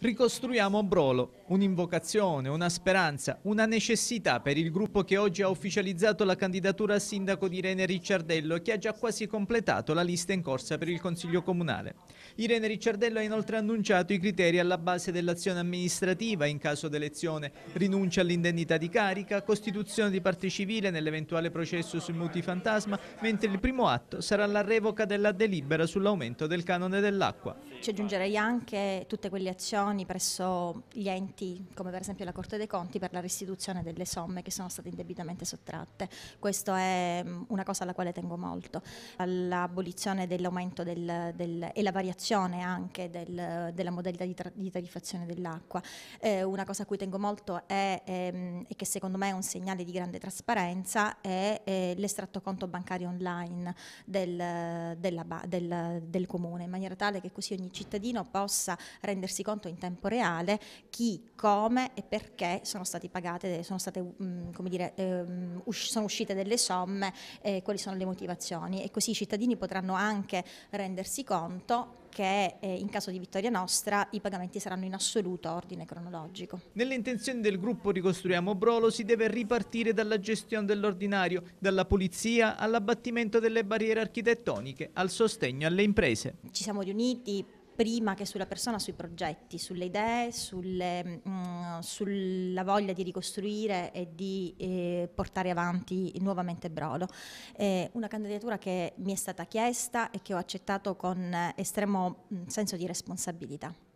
ricostruiamo Brolo un'invocazione, una speranza, una necessità per il gruppo che oggi ha ufficializzato la candidatura a sindaco di Irene Ricciardello e che ha già quasi completato la lista in corsa per il Consiglio Comunale. Irene Ricciardello ha inoltre annunciato i criteri alla base dell'azione amministrativa in caso d'elezione, rinuncia all'indennità di carica, costituzione di parte civile nell'eventuale processo sui muti fantasma, mentre il primo atto sarà la revoca della delibera sull'aumento del canone dell'acqua. Ci aggiungerei anche tutte quelle azioni presso gli enti enti come per esempio la Corte dei Conti per la restituzione delle somme che sono state indebitamente sottratte. Questa è mm, una cosa alla quale tengo molto, l'abolizione dell'aumento del, del, e la variazione anche del, della modalità di, tra, di tariffazione dell'acqua. Eh, una cosa a cui tengo molto è, ehm, e che secondo me è un segnale di grande trasparenza è, è eh, l'estratto conto bancario online del, della, del, del comune, in maniera tale che così ogni cittadino possa rendersi conto in tempo reale chi come e perché sono state pagate, sono, state, mhmm, come dire, ehm, sono uscite delle somme, eh, quali sono le motivazioni e così i cittadini potranno anche rendersi conto che eh, in caso di vittoria nostra i pagamenti saranno in assoluto ordine cronologico. Nelle intenzioni del gruppo Ricostruiamo Brolo si deve ripartire dalla gestione dell'ordinario, dalla pulizia all'abbattimento delle barriere architettoniche, al sostegno alle imprese. Ci siamo riuniti prima che sulla persona, sui progetti, sulle idee, sulle, mh, mm, sulla voglia di ricostruire e di eh, portare avanti nuovamente Brolo. Eh, una candidatura che mi è stata chiesta e che ho accettato con estremo mh, mm, senso di responsabilità.